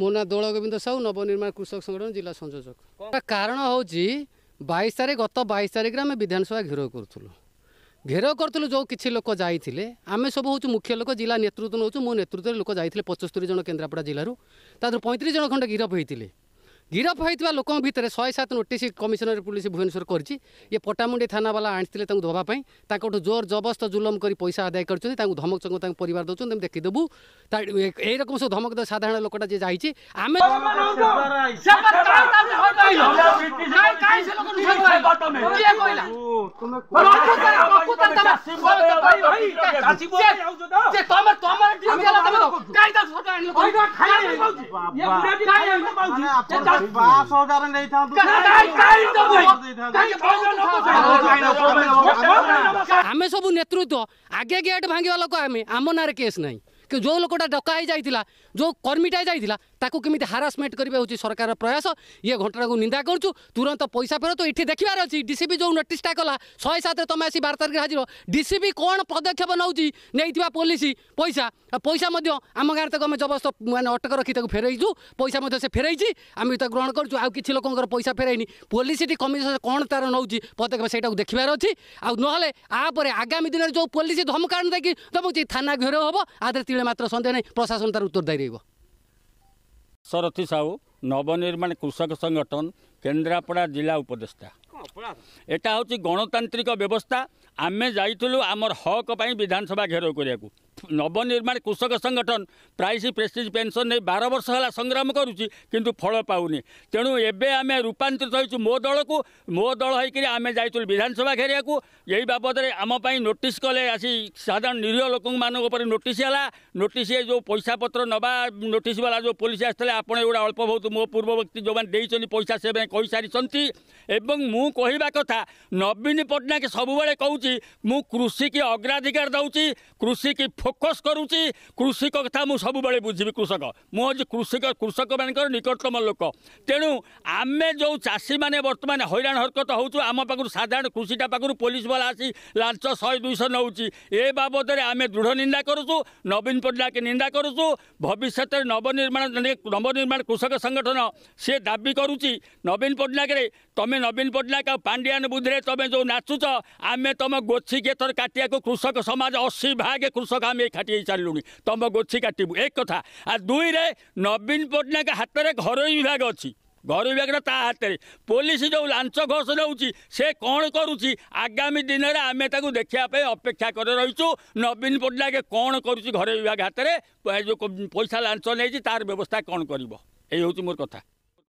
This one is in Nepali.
ମୋ ନାଁ ଦୋଳ ଗୋବିନ୍ଦ ସାହୁ ନବନିର୍ମାଣ କୃଷକ ସଂଗଠନ ଜିଲ୍ଲା ସଂଯୋଜକ କାରଣ ହେଉଛି ବାଇଶ ତାରିଖ ଗତ ବାଇଶ ତାରିଖରେ ଆମେ ବିଧାନସଭା ଘେରାଉ କରୁଥିଲୁ ଘେରାଉ କରୁଥିଲୁ ଯେଉଁ କିଛି ଲୋକ ଯାଇଥିଲେ ଆମେ ସବୁ ହେଉଛୁ ମୁଖ୍ୟ ଲୋକ ଜିଲ୍ଲା ନେତୃତ୍ୱ ନେଉଛୁ ମୋ ନେତୃତ୍ୱରେ ଲୋକ ଯାଇଥିଲେ ପଚସ୍ତରୀ ଜଣ କେନ୍ଦ୍ରାପଡ଼ା ଜିଲ୍ଲାରୁ ତା'ଦେହରୁ ପଇଁତିରିଶ ଜଣ ଖଣ୍ଡେ ଗିରଫ ହୋଇଥିଲେ গিরফ হয়েছে লোক ভিতরে শহে সাত নোটিস কমিশনার পুলিশ ভুবনেশ্বর করছে ইয়ে পটামুন্ডি থানাওয়ালা আনিলে তাঁর দেওয়া তাঁকু জোর জবরদস্ত জুলম করে পয়সা আদায় করছেন তাঁকু ধমক চমক তাঁর পরিবার দেছেন তুমি দেখিদেবু এইরকম সব ধমক দেওয়া সাধারণ লোকটা যে যাইছে আমি ଆମେ ସବୁ ନେତୃତ୍ୱ ଆଗେ ଗେଟ୍ ଭାଙ୍ଗିବା ଲୋକ ଆମେ ଆମ ନାଁରେ କେସ୍ ନାହିଁ ଯୋଉ ଲୋକଟା ଡକା ହେଇଯାଇଥିଲା ଯୋଉ କର୍ମୀଟା ଯାଇଥିଲା ताको के हारासमेन्ट गरेको हुन्छ सरकार प्रयास यो घटनाको निन्दा गर्छु तुरन्त पैसा फेरातु डीसीबी जो टाकला 107 सत ति बार तारिक हाजि डिसिपि कन् पदक्षेप नै पोलिस पैसा पैसा पैसा आम गाँडर तबरस्त माने अटक रकि फेरै छु पैसा फेरैछि आमी त ग्रहण गर्छु आउँ कि पैसा फेरैनी पोलिसि कमिसन कोन तार नो पदक्षेप आ नहले आ परे आगामी दिनर जो पलसिस धमकानी तपाईँको चाहिँ थाना घेरा होबो आदर तिले मात्र सन्ध्या नै प्रशासन तर उत्तरदाय ଦାସରଥୀ ସାହୁ ନବନିର୍ମାଣ କୃଷକ ସଂଗଠନ କେନ୍ଦ୍ରାପଡ଼ା ଜିଲ୍ଲା ଉପଦେଷ୍ଟା ଏଇଟା ହେଉଛି ଗଣତାନ୍ତ୍ରିକ ବ୍ୟବସ୍ଥା ଆମେ ଯାଇଥିଲୁ ଆମର ହକ୍ ପାଇଁ ବିଧାନସଭା ଘେରାଉ କରିବାକୁ नवनिर्माण कृषक संगठन प्रायस प्रेसिज पेन्सन नहीं बार वर्ष संग्राम संग्रामी किन फल पाणु एम रूपांतरित हुँ मो को मो दल है आमे जाइ विधानदेखि नोट कले आधार निरीहोहोक मैले नोटेला नोट पैसापत्र नोटवाला जो पोलिस आउँदै गुडा अल्प बहुत मो पूर्व व्यक्ति जो पैसा सेसारिस मवीन पट्टनायक सबैबे कृषि कि अग्राधिकार देउछु कृषि कि फोकस गरु कृषिको कथा सबैबे बुझि कृषक मृषिक कृषक मिकटतम लोक तेणु आमे जो चासी मैले बर्तमा हैरा हरकत हौ छु आम साधारण कृषिटा पाएको पोलिस भा आन्छ शय दुईश न ए बाबदेखि दृढ निन्दा गरुछु नवीन पट्टनायक निन्दा गरुछु भविष्य नवनिर्माण नवनिर्माण कृषक सङ्गठन सि दाबी गरु नवीन पट्टनायक तम नवीन पट्टनायक आउँ पायान बुद्धि तम जो नाचुछ आमे तम गो केतर काटिएको कृषक समेज असी भाग कृषक ଆମେ ଏକାଠି ହେଇସାରିଲୁଣି ତମ ଗୋଛି କାଟିବୁ ଏକ କଥା ଆଉ ଦୁଇରେ ନବୀନ ପଟ୍ଟନାୟକ ହାତରେ ଘରୋଇ ବିଭାଗ ଅଛି ଘରୋଇ ବିଭାଗଟା ତା ହାତରେ ପୋଲିସ ଯେଉଁ ଲାଞ୍ଚ ଘୋଷ ଦେଉଛି ସେ କ'ଣ କରୁଛି ଆଗାମୀ ଦିନରେ ଆମେ ତାକୁ ଦେଖିବା ପାଇଁ ଅପେକ୍ଷା କରି ରହିଛୁ ନବୀନ ପଟ୍ଟନାୟକ କ'ଣ କରୁଛି ଘରୋଇ ବିଭାଗ ହାତରେ ଯେଉଁ ପଇସା ଲାଞ୍ଚ ନେଇଛି ତାର ବ୍ୟବସ୍ଥା କ'ଣ କରିବ ଏଇ ହେଉଛି ମୋର କଥା